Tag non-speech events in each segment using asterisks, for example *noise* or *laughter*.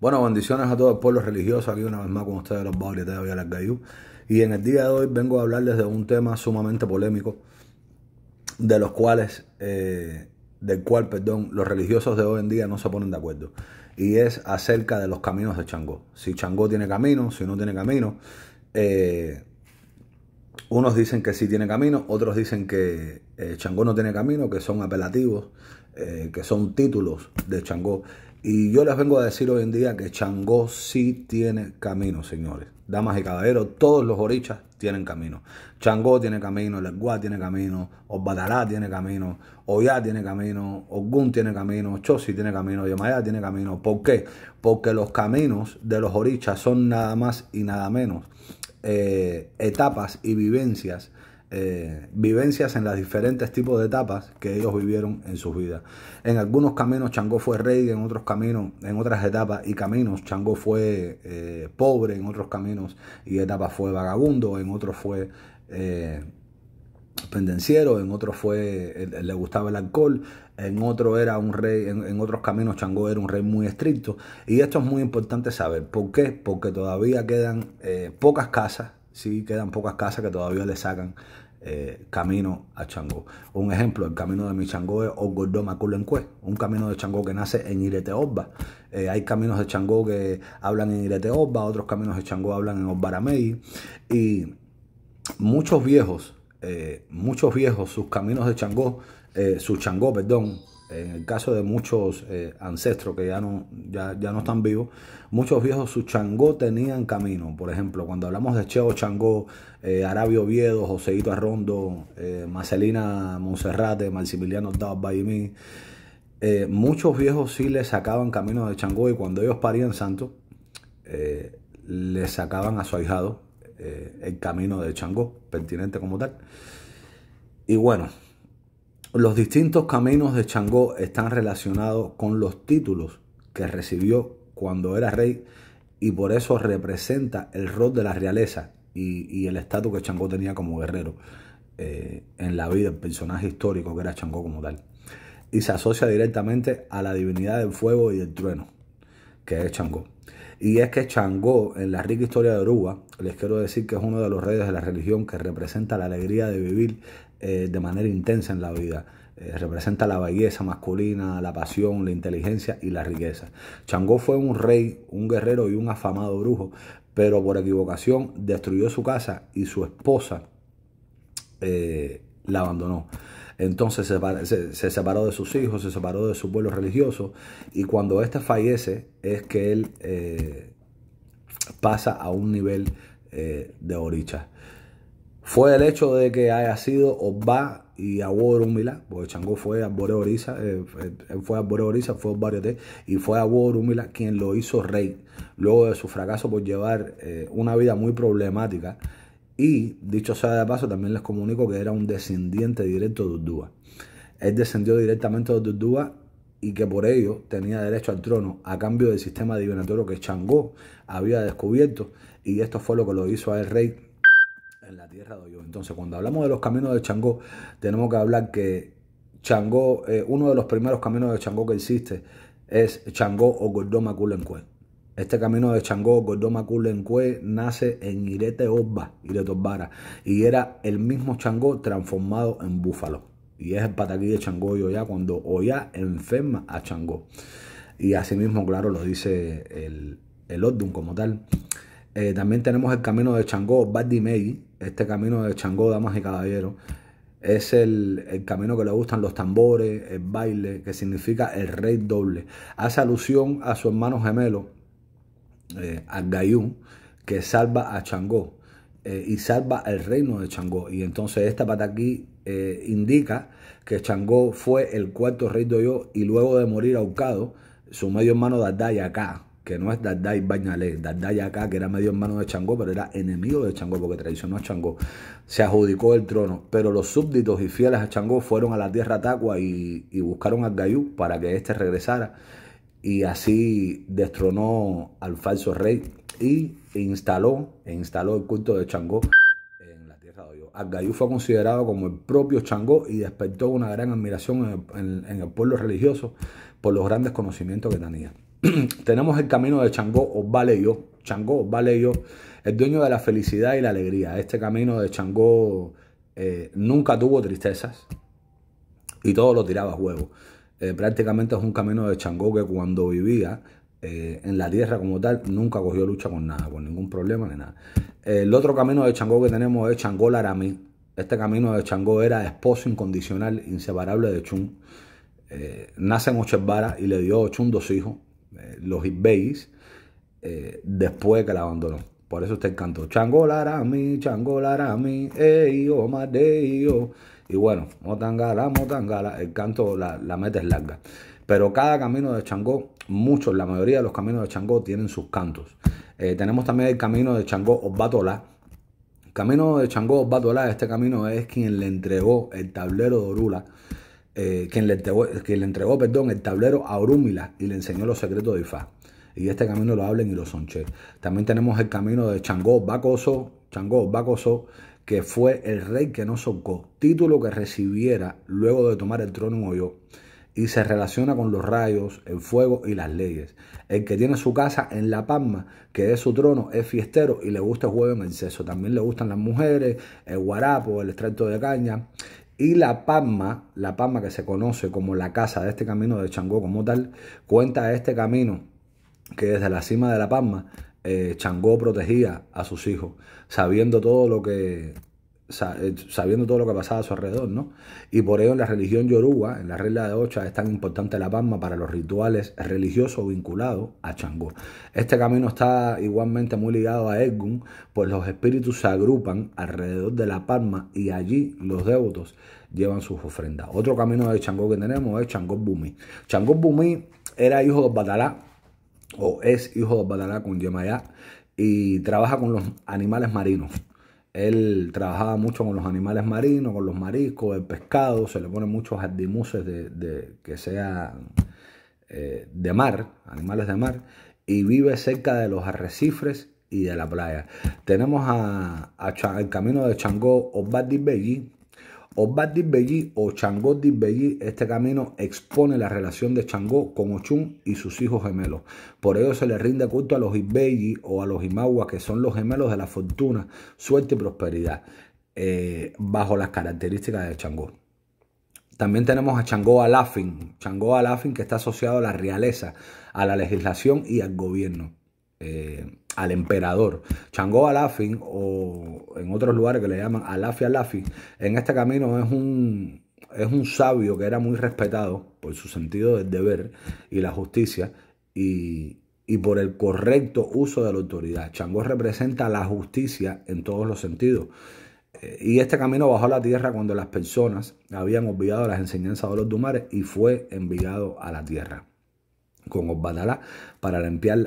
Bueno, bendiciones a todo el pueblo religioso. Aquí una vez más con ustedes los Bables de las Gayú. Y en el día de hoy vengo a hablarles de un tema sumamente polémico, de los cuales, eh, del cual, perdón, los religiosos de hoy en día no se ponen de acuerdo. Y es acerca de los caminos de Changó. Si Changó tiene camino, si no tiene camino. Eh, unos dicen que sí tiene camino, otros dicen que eh, Changó no tiene camino, que son apelativos, que son títulos de Changó. Y yo les vengo a decir hoy en día que Changó sí tiene camino, señores. Damas y caballeros, todos los orichas tienen camino. Changó tiene camino, Lenguá tiene camino, Osbatalá tiene camino, Oya tiene camino, Ogún tiene camino, Chosi tiene camino, Yomayá tiene camino. ¿Por qué? Porque los caminos de los orichas son nada más y nada menos eh, etapas y vivencias eh, vivencias en las diferentes tipos de etapas que ellos vivieron en sus vidas. En algunos caminos Changó fue rey, en otros caminos, en otras etapas y caminos Changó fue eh, pobre, en otros caminos y etapas fue vagabundo, en otros fue eh, pendenciero, en otros fue le gustaba el alcohol, en otro era un rey, en, otros caminos Changó era un rey muy estricto y esto es muy importante saber. ¿Por qué? Porque todavía quedan pocas casas sí quedan pocas casas que todavía le sacan eh, camino a Changó. Un ejemplo, el camino de mi Changó es Ogordó Maculencue, un camino de Changó que nace en Ireteoba. Eh, hay caminos de Changó que hablan en Ireteoba, otros caminos de Changó hablan en Osbaramey. Y muchos viejos, eh, muchos viejos, sus caminos de Changó, eh, su Changó, perdón, en el caso de muchos eh, ancestros que ya no, ya, no están vivos, muchos viejos su changó tenían camino. Por ejemplo, cuando hablamos de Cheo Changó, eh, Arabio Oviedo, Joseito Arrondo, eh, Marcelina Monserrate, Maximiliano y eh, muchos viejos sí les sacaban camino de Changó y cuando ellos parían santo, le sacaban a su ahijado el camino de Changó, pertinente como tal. Y bueno, los distintos caminos de Changó están relacionados con los títulos que recibió cuando era rey y por eso representa el rol de la realeza y, el estatus que Changó tenía como guerrero eh, en la vida, el personaje histórico que era Changó como tal. Y se asocia directamente a la divinidad del fuego y del trueno, que es Changó. Y es que Changó, en la rica historia de Uruguay, les quiero decir que es uno de los reyes de la religión que representa la alegría de vivir, eh, de manera intensa en la vida. Eh, representa la belleza masculina, la pasión, la inteligencia y la riqueza. Changó fue un rey, un guerrero y un afamado brujo, pero por equivocación destruyó su casa y su esposa eh, la abandonó. Entonces se, separó de sus hijos, se separó de su pueblo religioso y cuando éste fallece es que él pasa a un nivel de oricha fue el hecho de que haya sido Osba y a Milá, porque Changó fue a Orisa, eh, fue Boreo Orisa, fue T, y fue a Milá quien lo hizo rey, luego de su fracaso por llevar eh, una vida muy problemática. Y dicho sea de paso, también les comunico que era un descendiente directo de Urdúa. Él descendió directamente de Urdúa y que por ello tenía derecho al trono a cambio del sistema divinatorio que Changó había descubierto. Y esto fue lo que lo hizo a el rey en la tierra de Entonces, cuando hablamos de los caminos de Changó, tenemos que hablar que Changó, eh, uno de los primeros caminos de Changó que existe es Changó o Gordoma Kulenkwe. Este camino de Changó, Gordoma Kulenkwe, nace en Irete Obba, Irete y era el mismo Chango transformado en búfalo. Y es el pataquí de Changó y cuando Oya enferma a Chango. Y mismo, claro, lo dice el, el como tal. Eh, también tenemos el camino de Changó, Mei, Este camino de Changó, damas y caballeros, es el, camino que le gustan los tambores, el baile, que significa el rey doble. Hace alusión a su hermano gemelo, eh, que salva a Changó eh, y salva el reino de Changó. Y entonces esta pata aquí eh, indica que Changó fue el cuarto rey de y luego de morir ahucado su medio hermano de acá que no es Dardai Bañalé, Dardai acá, que era medio hermano de Changó, pero era enemigo de Changó porque traicionó a Changó, se adjudicó el trono. Pero los súbditos y fieles a Changó fueron a la tierra Tacua y, y buscaron a Gayú para que éste regresara. Y así destronó al falso rey y instaló, e instaló el culto de Changó en la tierra de Oyo. Agayú fue considerado como el propio Changó y despertó una gran admiración en el pueblo religioso por los grandes conocimientos que tenía. *clears throat* tenemos el camino de Changó o vale Changó os vale el dueño de la felicidad y la alegría. Este camino de Changó eh, nunca tuvo tristezas y todo lo tiraba a juego. Eh, prácticamente es un camino de Changó que cuando vivía eh, en la tierra como tal nunca cogió lucha con nada, con ningún problema ni nada. El otro camino de Changó que tenemos es Changó Laramí. Este camino de Changó era esposo incondicional, inseparable de Chun. nace en Ochevara y le dio a Chun dos hijos, eh, los hit eh, después que la abandonó. Por eso usted canto Chango Larami, Chango Larami, ey, oh, Mateo. Oh". Y bueno, Motangala, Motangala, el canto, la, la es larga. Pero cada camino de chango muchos, la mayoría de los caminos de Changó tienen sus cantos. Eh, tenemos también el camino de Changó obatola El camino de chango obatola este camino es quien le entregó el tablero de Orula eh, quien, le entregó, perdón, el tablero a Orúmila y le enseñó los secretos de Ifá. Y este camino lo hablen y lo sonché. También tenemos el camino de Changó Bacoso, Changó Bacoso, que fue el rey que no socó, título que recibiera luego de tomar el trono en Oyo, y se relaciona con los rayos, el fuego y las leyes. El que tiene su casa en La Palma, que es su trono, es fiestero y le gusta el juego en el seso. También le gustan las mujeres, el guarapo, el extracto de caña. Y La Palma, La Palma que se conoce como la casa de este camino de Changó como tal, cuenta este camino que desde la cima de La Palma Chango eh, Changó protegía a sus hijos, sabiendo todo lo que eh, sabiendo todo lo que pasaba a su alrededor, ¿no? Y por ello en la religión yoruba, en la regla de Ocha, es tan importante la palma para los rituales religiosos vinculados a Changó. Este camino está igualmente muy ligado a Edgun, pues los espíritus se agrupan alrededor de la palma y allí los devotos llevan sus ofrendas. Otro camino de Changó que tenemos es Changó Bumi. Changó Bumi era hijo de Batalá, o es hijo de Batalá con Yemayá, y trabaja con los animales marinos él trabajaba mucho con los animales marinos, con los mariscos, el pescado, se le ponen muchos adimuses de, que sean eh, de mar, animales de mar, y vive cerca de los arrecifes y de la playa. Tenemos a, el camino de Changó, Obadi Belly. Obat Beyi o Changó Dibbegui, este camino expone la relación de Changó con Ochun y sus hijos gemelos. Por ello se le rinde culto a los Ibeyi o a los Imagua, que son los gemelos de la fortuna, suerte y prosperidad, eh, bajo las características de Changó. También tenemos a Changó Alafin, Changó Alafin que está asociado a la realeza, a la legislación y al gobierno. Eh, al emperador. Changó Alafin, o en otros lugares que le llaman Alafi Alafi, en este camino es un, es un sabio que era muy respetado por su sentido del deber y la justicia y, y por el correcto uso de la autoridad. Changó representa la justicia en todos los sentidos. Eh, y este camino bajó a la tierra cuando las personas habían olvidado las enseñanzas de los Dumares y fue enviado a la tierra con Obadala para limpiar,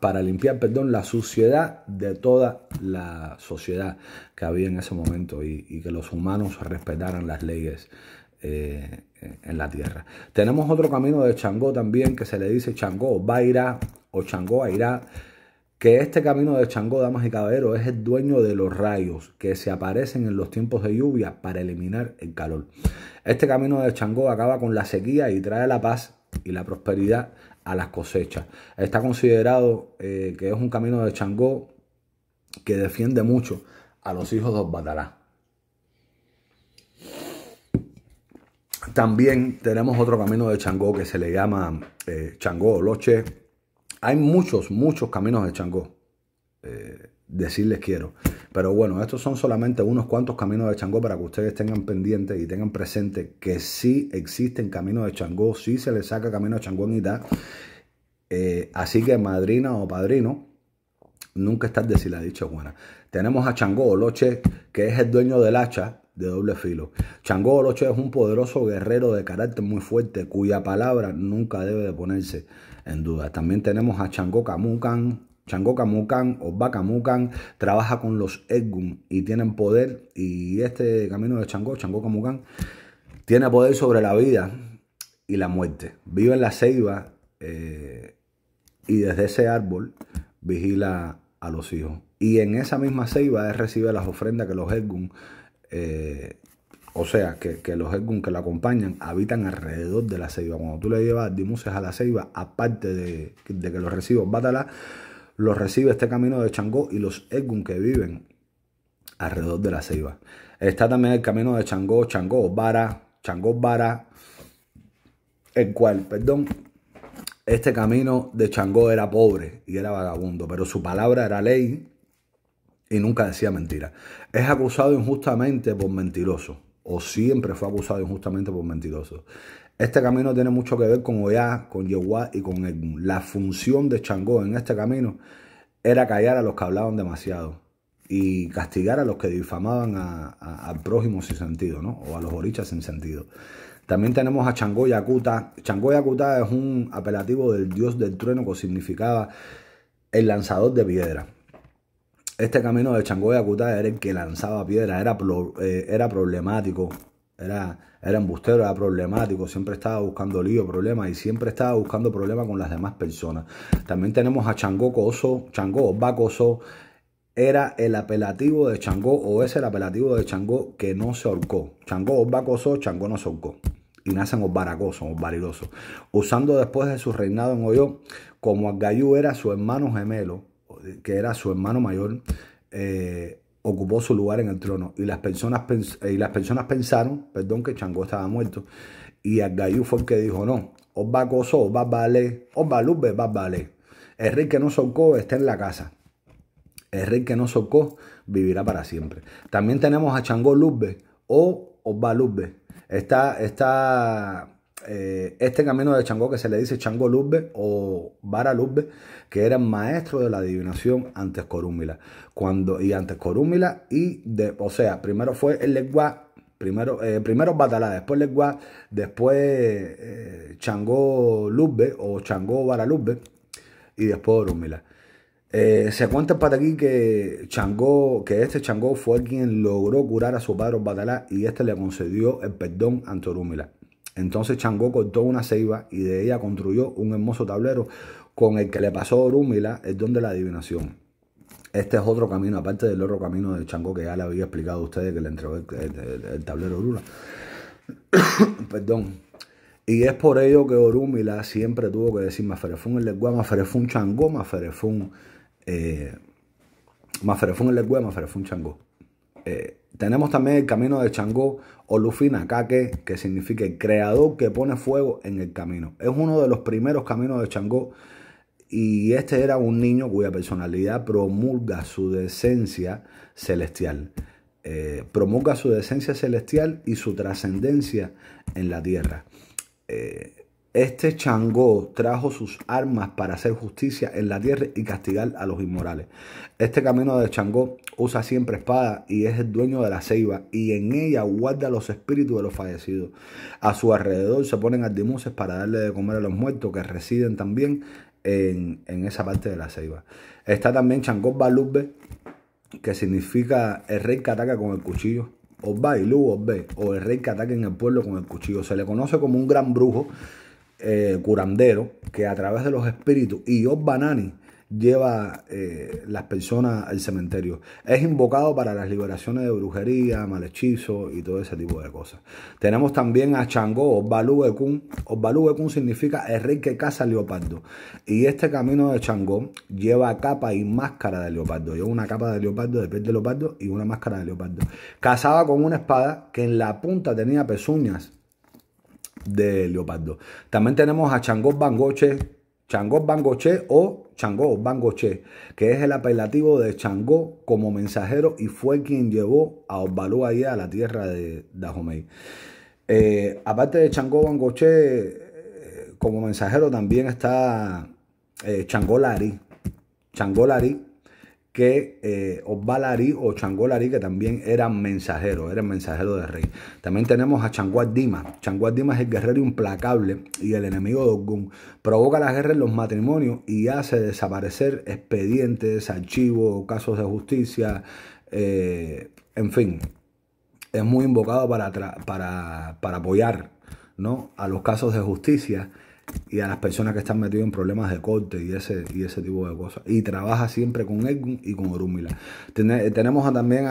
para limpiar perdón, la suciedad de toda la sociedad que había en ese momento y, que los humanos respetaran las leyes eh, en la tierra. Tenemos otro camino de Changó también que se le dice Changó Baira o Changó Airá, que este camino de Changó, damas y caballeros, es el dueño de los rayos que se aparecen en los tiempos de lluvia para eliminar el calor. Este camino de Changó acaba con la sequía y trae la paz y la prosperidad a las cosechas. Está considerado eh, que es un camino de Changó que defiende mucho a los hijos de Batalá. También tenemos otro camino de Changó que se le llama eh, Changó Loche. Hay muchos, muchos caminos de Changó. Eh, decirles quiero. Pero bueno, estos son solamente unos cuantos caminos de Changó para que ustedes tengan pendiente y tengan presente que sí existen caminos de Changó, sí se les saca camino a Changó en tal eh, así que madrina o padrino, nunca estás de si la dicha buena. Tenemos a Changó Oloche, que es el dueño del hacha de doble filo. Changó Oloche es un poderoso guerrero de carácter muy fuerte, cuya palabra nunca debe de ponerse en duda. También tenemos a Changó Camucan, Changokamukan o Bakamukan trabaja con los Edgum y tienen poder. Y este camino de Chango Changokamukan, tiene poder sobre la vida y la muerte. Vive en la ceiba eh, y desde ese árbol vigila a los hijos. Y en esa misma ceiba él recibe las ofrendas que los Edgum, eh, o sea, que, los Edgum que lo acompañan habitan alrededor de la ceiba. Cuando tú le llevas dimuses a la ceiba, aparte de, que los recibo, bátala los recibe este camino de Changó y los Egun que viven alrededor de la ceiba. Está también el camino de Changó, Changó Bara, Changó Bara, el cual, perdón, este camino de Changó era pobre y era vagabundo, pero su palabra era ley y nunca decía mentira. Es acusado injustamente por mentiroso, o siempre fue acusado injustamente por mentiroso. Este camino tiene mucho que ver con Oya, con Yehuá y con La función de Changó en este camino era callar a los que hablaban demasiado y castigar a los que difamaban a, al prójimo sin sentido, ¿no? O a los orichas sin sentido. También tenemos a Changó Yakuta. Changó Yakuta es un apelativo del dios del trueno que significaba el lanzador de piedra. Este camino de Changó Yakuta era el que lanzaba piedra, era, eh, era problemático, era, embustero, era problemático, siempre estaba buscando lío, problemas y siempre estaba buscando problemas con las demás personas. También tenemos a Changó Coso, Changó Bacoso, era el apelativo de Changó o es el apelativo de Changó que no se ahorcó. Changó bacoso Changó no se ahorcó. Y nacen Osbaracoso, Osbariloso. Usando después de su reinado en Oyo, como Agayú era su hermano gemelo, que era su hermano mayor, eh, ocupó su lugar en el trono y las personas, eh, y las personas pensaron perdón, que Changó estaba muerto. Y Agayú fue el que dijo, no, os va coso, os va vale, os va va vale. El rey que no socó está en la casa. El rey que no socó vivirá para siempre. También tenemos a Changó Luzbe o Osba está Está. Eh, este camino de Changó que se le dice Chango Luzbe o Vara que era maestro de la adivinación antes Corúmila. Cuando, y antes Corúmila, y de, o sea, primero fue el Legua, Primero, eh, primero Batalá, después Leguá, después Chango eh, Changó o Changó Varaluzbe, y después Orúmila. se cuenta para aquí que Changó, que este Changó fue quien logró curar a su padre Batalá y este le concedió el perdón ante Orúmila. Entonces Changó cortó una ceiba y de ella construyó un hermoso tablero con el que le pasó Orúmila el don de la adivinación. Este es otro camino, aparte del otro camino de Changó que ya le había explicado a ustedes que le entregó el, tablero Orula. *coughs* Perdón. Y es por ello que Orúmila siempre tuvo que decir Maferefún el más Maferefún Changó, Maferefún. Eh, el más Maferefún Changó. Tenemos también el camino de Changó o que significa creador que pone fuego en el camino. Es uno de los primeros caminos de Changó y este era un niño cuya personalidad promulga su decencia celestial. Eh, promulga su decencia celestial y su trascendencia en la tierra. Eh, este Changó trajo sus armas para hacer justicia en la tierra y castigar a los inmorales. Este camino de Changó usa siempre espada y es el dueño de la ceiba y en ella guarda los espíritus de los fallecidos. A su alrededor se ponen ardimuses para darle de comer a los muertos que residen también en, esa parte de la ceiba. Está también Changó Balubbe, que significa el rey que ataca con el cuchillo. O y o el rey que ataca en el pueblo con el cuchillo. Se le conoce como un gran brujo eh, curandero que a través de los espíritus y Job Banani lleva eh, las personas al cementerio. Es invocado para las liberaciones de brujería, mal y todo ese tipo de cosas. Tenemos también a Changó, Osbalú Ekun. significa el rey que caza leopardo. Y este camino de Changó lleva capa y máscara de leopardo. Lleva una capa de leopardo, de de leopardo y una máscara de leopardo. Cazaba con una espada que en la punta tenía pezuñas de leopardo. También tenemos a Changó Bangoche, Changó Bangoche o Changó Bangoche, que es el apelativo de Changó como mensajero y fue quien llevó a Osvalú ahí a la tierra de Dahomey. Eh, aparte de Changó Bangoche, eh, como mensajero también está Changolari. Eh, Changolari. Lari que eh, o Changolari que también eran mensajeros, eran mensajero de rey. También tenemos a Changuad Dima. Changuat Dima es el guerrero implacable y el enemigo de Ogun. Provoca la guerra en los matrimonios y hace desaparecer expedientes, archivos, casos de justicia, eh, en fin. Es muy invocado para, para apoyar ¿no? a los casos de justicia y a las personas que están metidas en problemas de corte y ese, y ese tipo de cosas. Y trabaja siempre con Edgun y con Orumila. Eh, tenemos, también eh,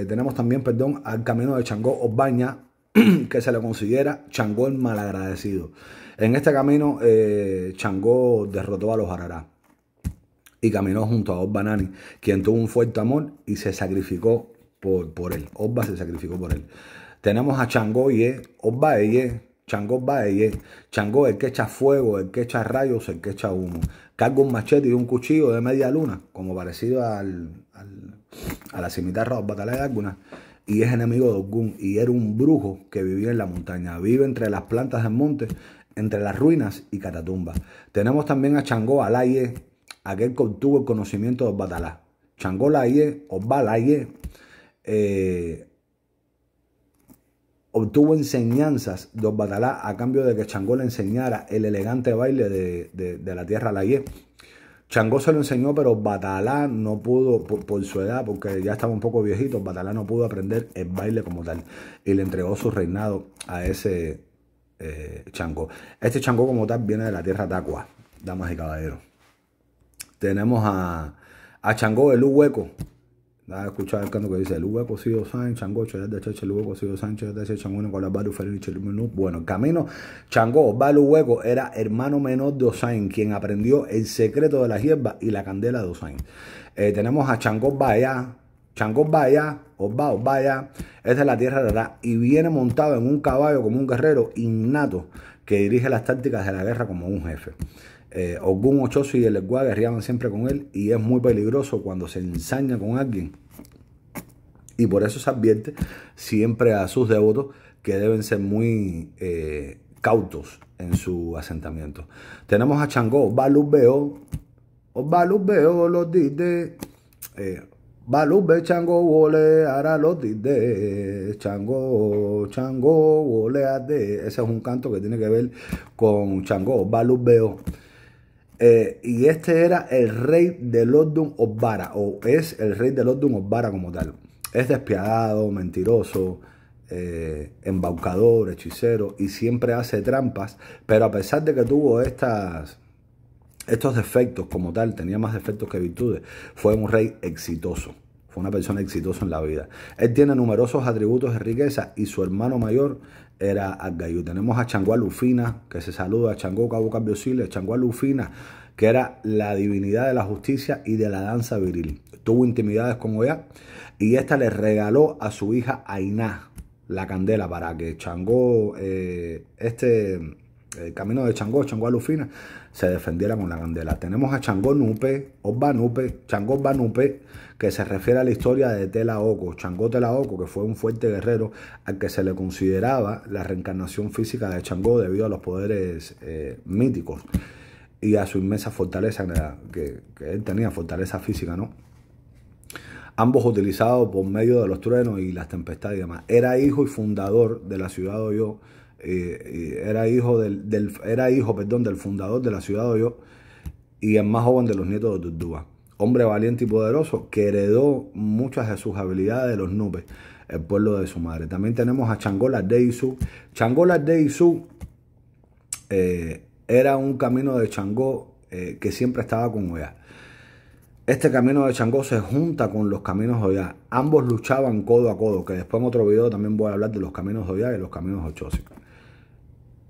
eh, tenemos también perdón, al camino de Changó Osbaña, *clears throat* que se le considera Changó el malagradecido. En este camino, Changó derrotó a los Arará y caminó junto a Osba quien tuvo un fuerte amor y se sacrificó por, él. Osba se sacrificó por él. Tenemos a Changó y Osba Ye, Chango va Chango el que echa fuego, el que echa rayos, el que echa humo. Carga un machete y un cuchillo de media luna, como parecido al, al a la cimitarra de batalla de alguna. Y es enemigo de Ogun. Y era un brujo que vivía en la montaña. Vive entre las plantas del monte, entre las ruinas y catatumbas. Tenemos también a Changó Alaye, aquel que obtuvo el conocimiento de Batalá. Changó Laye, ye, eh, obtuvo enseñanzas de Batalá a cambio de que Changó le enseñara el elegante baile de, de, de la tierra Chango Changó se lo enseñó, pero Batalá no pudo, por, su edad, porque ya estaba un poco viejito, Batalá no pudo aprender el baile como tal. Y le entregó su reinado a ese Chango. Eh, Changó. Este Changó como tal viene de la tierra Tacua, damas y caballeros. Tenemos a, a Changó el Hueco, Has escuchado el canto que dice, el hueco cocido Sánchez, Chango de Cheche, el cocido de Cheche, con la Bueno, el camino Chango Balu Hueco, era hermano menor de Osain, quien aprendió el secreto de la hierba y la candela de Osain. Eh, tenemos a Chango Baya, Chango Baya, Osba, Osbaya, es es la tierra de la y viene montado en un caballo como un guerrero innato que dirige las tácticas de la guerra como un jefe. Eh, Ogun Ochoso y el Legua guerreaban siempre con él y es muy peligroso cuando se ensaña con alguien y por eso se advierte siempre a sus devotos que deben ser muy eh, cautos en su asentamiento. Tenemos a Changó, Balubeo, veo los dite. eh, ve Chango vole, hará los dite. Chango, Chango vole, Ese es un canto que tiene que ver con Chango, Balubeo. Eh, y este era el rey de Lordum Osbara, o es el rey de Lordum Osbara como tal. Es despiadado, mentiroso, eh, embaucador, hechicero y siempre hace trampas, pero a pesar de que tuvo estas, estos defectos como tal, tenía más defectos que virtudes, fue un rey exitoso. Fue una persona exitosa en la vida. Él tiene numerosos atributos de riqueza y su hermano mayor era Agayú. Tenemos a Changuá Lufina, que se saluda, a Changó Cabo a Changuá Lufina, que era la divinidad de la justicia y de la danza viril. Tuvo intimidades con Oya y esta le regaló a su hija Ainá la candela para que Changó, eh, este el eh, camino de Changó, Changó Lufina, se defendiera con la candela. Tenemos a Changó Nupe, Obanupe, Nupe, Changó Banupe, que se refiere a la historia de Oco. Changó Oco, que fue un fuerte guerrero al que se le consideraba la reencarnación física de Changó debido a los poderes eh, míticos y a su inmensa fortaleza que, él tenía, fortaleza física, ¿no? Ambos utilizados por medio de los truenos y las tempestades y demás. Era hijo y fundador de la ciudad de Oyo, eh, eh, era hijo, del, era hijo perdón, del fundador de la ciudad de Oyo y el más joven de los nietos de Turdúa. Hombre valiente y poderoso que heredó muchas de sus habilidades de los nubes, el pueblo de su madre. También tenemos a Changola Deisu. Changola Deisu eh, era un camino de Changó eh, que siempre estaba con Oya. Este camino de Changó se junta con los caminos de Oya. Ambos luchaban codo a codo, que después en otro video también voy a hablar de los caminos de Oya y los caminos de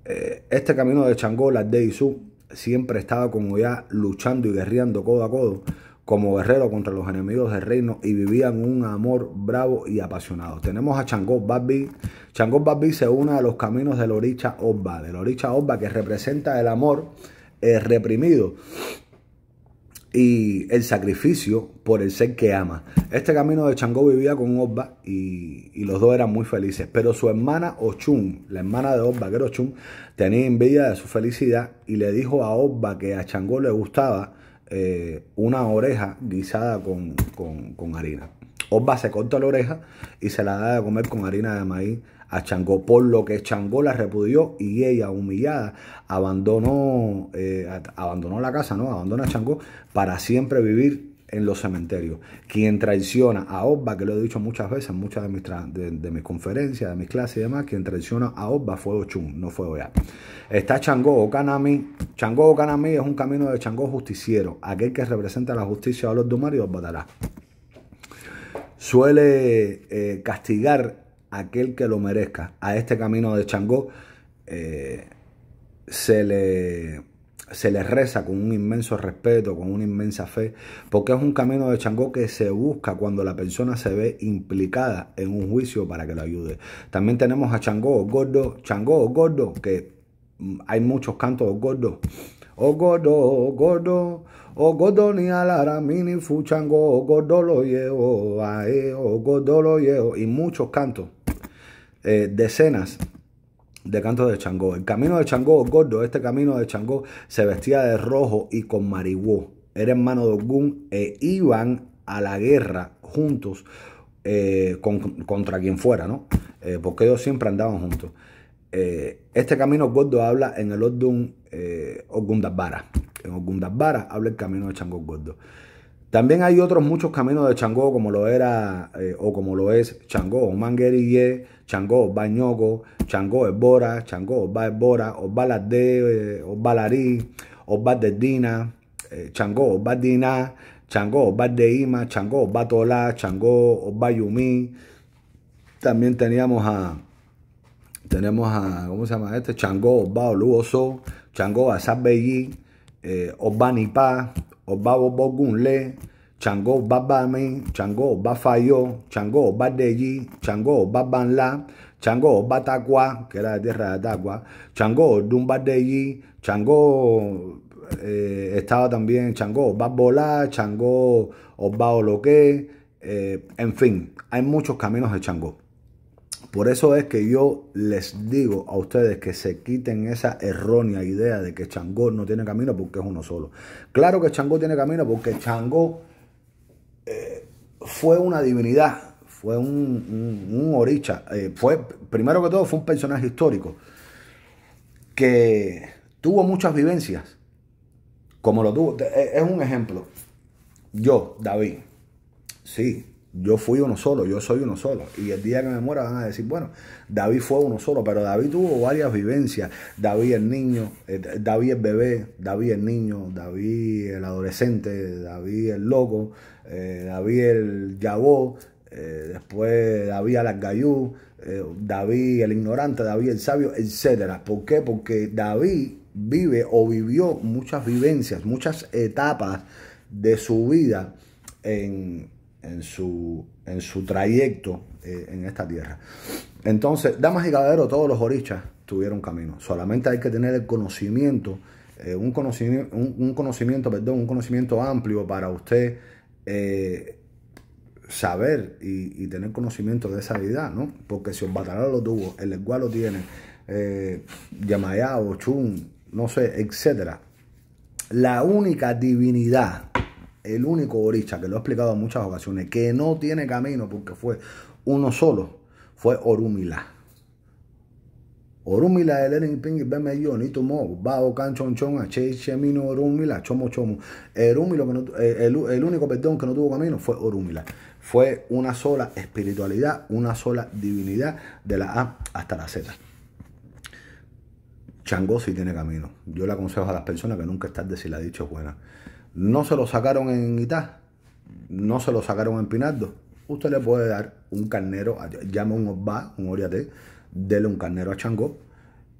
eh, este camino de Changó, la de su siempre estaba con Oya luchando y guerreando codo a codo como guerrero contra los enemigos del reino y vivían un amor bravo y apasionado. Tenemos a Changó Babi. Changó Babbi se une a los caminos del Oricha Obba, del Oricha Obba que representa el amor eh, reprimido y el sacrificio por el ser que ama. Este camino de Changó vivía con Obba y, los dos eran muy felices. Pero su hermana Ochun, la hermana de Obba, que era Ochun, tenía envidia de su felicidad y le dijo a Obba que a Changó le gustaba eh, una oreja guisada con, con, con harina. Osba se corta la oreja y se la da de comer con harina de maíz a Chango por lo que Chango la repudió y ella, humillada, abandonó, eh, abandonó la casa, ¿no? Abandona a Changó para siempre vivir en los cementerios. Quien traiciona a Obba, que lo he dicho muchas veces en muchas de mis, de, mis, conferencias, de mis clases y demás, quien traiciona a Obba fue Ochun, no fue Oya. Está Changó Okanami. Changó Okanami es un camino de Changó justiciero, aquel que representa la justicia a los Dumar y Suele eh, castigar a aquel que lo merezca. A este camino de Changó eh, se le se les reza con un inmenso respeto, con una inmensa fe, porque es un camino de Changó que se busca cuando la persona se ve implicada en un juicio para que lo ayude. También tenemos a Changó, oh gordo, Changó, oh gordo, que mm, hay muchos cantos oh gordo. O gordo, o gordo, o gordo ni alara mini fuchango, o gordo lo llevo, o lo y muchos cantos, eh, decenas de canto de Changó. El camino de Changó, gordo, este camino de Changó se vestía de rojo y con marihuó. Era hermano de Ogún e iban a la guerra juntos eh, contra quien fuera, ¿no? Eh, porque ellos siempre andaban juntos. Eh, este camino gordo habla en el Ogun eh, Ogundabara. En Ogundabara habla el camino de Changó Gordo. También hay otros muchos caminos de Changó, como lo era eh, o como lo es Changó, Manguerille, Changó, Bañoco, Changó Esbora, Changó Osba Esbora, Osba eh, de balari Osba de Dina, eh, Changó Osba Dina, Changó Osba de Ima, Changó Batola, Changó Osba También teníamos a, tenemos a, ¿cómo se llama este? Changó Osba Oluoso, Changó Asabellí, eh, Osba ọba bogunle, chango ọba chango chango chango Changó, chango ọba chango chango que era de tierra de Atacua chango ọdúnba Deyi, chango estaba también chango Babola, chango o en fin hay muchos caminos de chango. Por eso es que yo les digo a ustedes que se quiten esa errónea idea de que Changó no tiene camino porque es uno solo. Claro que Changó tiene camino porque Changó eh, fue una divinidad, fue un, oricha, eh, fue, primero que todo, fue un personaje histórico que tuvo muchas vivencias, como lo tuvo, eh, es un ejemplo. Yo, David, sí, yo fui uno solo, yo soy uno solo. Y el día que me muera van a decir, bueno, David fue uno solo, pero David tuvo varias vivencias. David el niño, eh, David el bebé, David el niño, David el adolescente, David el loco, eh, David el yabó, eh, después David el eh, David el ignorante, David el sabio, etcétera. ¿Por qué? Porque David vive o vivió muchas vivencias, muchas etapas de su vida en en su, en su trayecto eh, en esta tierra. Entonces, damas y caballeros, todos los orichas tuvieron camino. Solamente hay que tener el conocimiento, eh, un, conocimiento un, conocimiento, perdón, un conocimiento amplio para usted eh, saber y, tener conocimiento de esa vida, ¿no? Porque si batalón lo tuvo, el cual lo tiene, Yamayá, Ochun, no sé, etcétera. La única divinidad el único Orisha, que lo he explicado en muchas ocasiones, que no tiene camino porque fue uno solo, fue Orumila. Orumila el Eren Ping Beme yo ni tomó Bao Chon Chemino Orumila Chomo Chomo eh, el, único perdón que no tuvo camino fue Orumila fue una sola espiritualidad una sola divinidad de la A hasta la Z Changó sí tiene camino yo le aconsejo a las personas que nunca están de si la dicha es buena no se lo sacaron en Itá, no se lo sacaron en Pinardo, usted le puede dar un carnero, llame un Osba, un Oriate, dele un carnero a Changó,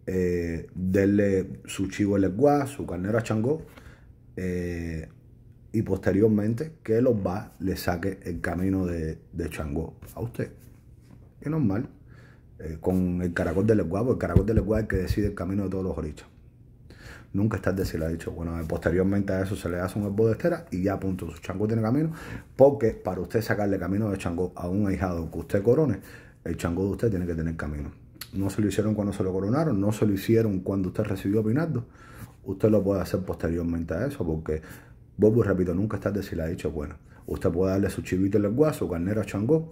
eh, dele su chivo el su carnero a Changó, eh, y posteriormente que el Osba le saque el camino de, de Changó a usted. Es normal. Eh, con el caracol del Esguá, porque el caracol del Esguá es el que decide el camino de todos los orichas. Nunca estás de si le ha dicho, bueno, posteriormente a eso se le hace un esbo de estera y ya punto, su chango tiene camino, porque para usted sacarle camino de chango a un ahijado que usted corone, el chango de usted tiene que tener camino. No se lo hicieron cuando se lo coronaron, no se lo hicieron cuando usted recibió a Usted lo puede hacer posteriormente a eso, porque, vuelvo y repito, nunca estás de si le ha dicho, bueno, usted puede darle su chivito en lenguaje, su carnero a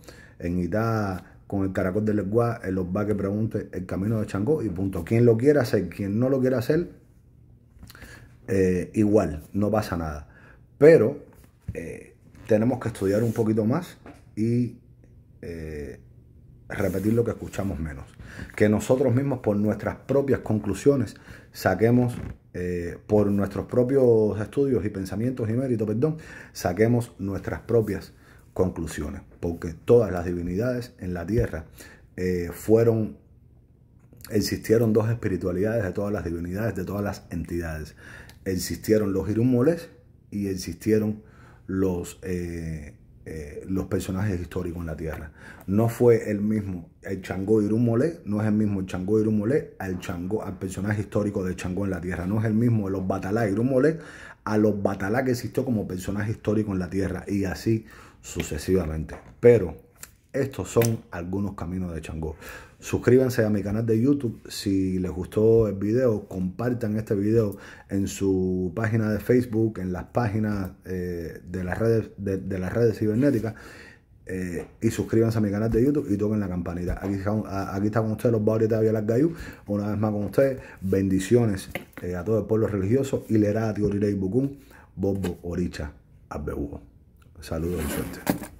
en mitad con el caracol del lenguaje, en los va que pregunte el camino de chango y punto. Quien lo quiera hacer, quien no lo quiera hacer, eh, igual, no pasa nada. Pero eh, tenemos que estudiar un poquito más y eh, repetir lo que escuchamos menos. Que nosotros mismos por nuestras propias conclusiones saquemos, por nuestros propios estudios y pensamientos y méritos, perdón, saquemos nuestras propias conclusiones. Porque todas las divinidades en la tierra fueron existieron dos espiritualidades de todas las divinidades, de todas las entidades existieron los Irumoles y existieron los, eh, eh, los personajes históricos en la tierra. No fue el mismo el chango Irumolé, no es el mismo el Changó al al personaje histórico de chango en la tierra. No es el mismo de los Batalá Irumolé a los Batalá que existió como personaje histórico en la tierra y así sucesivamente. Pero estos son algunos caminos de Changó. Suscríbanse a mi canal de YouTube si les gustó el video. Compartan este video en su página de Facebook, en las páginas eh, de, las redes, de, las redes cibernéticas. Eh, y suscríbanse a mi canal de YouTube y toquen la campanita. Aquí, aquí está con ustedes los Bauritas de Las Gayú. Una vez más con ustedes, bendiciones eh, a todo el pueblo religioso. Y le a y Bucún, Bobo Oricha, Abebugo. Saludos y suerte.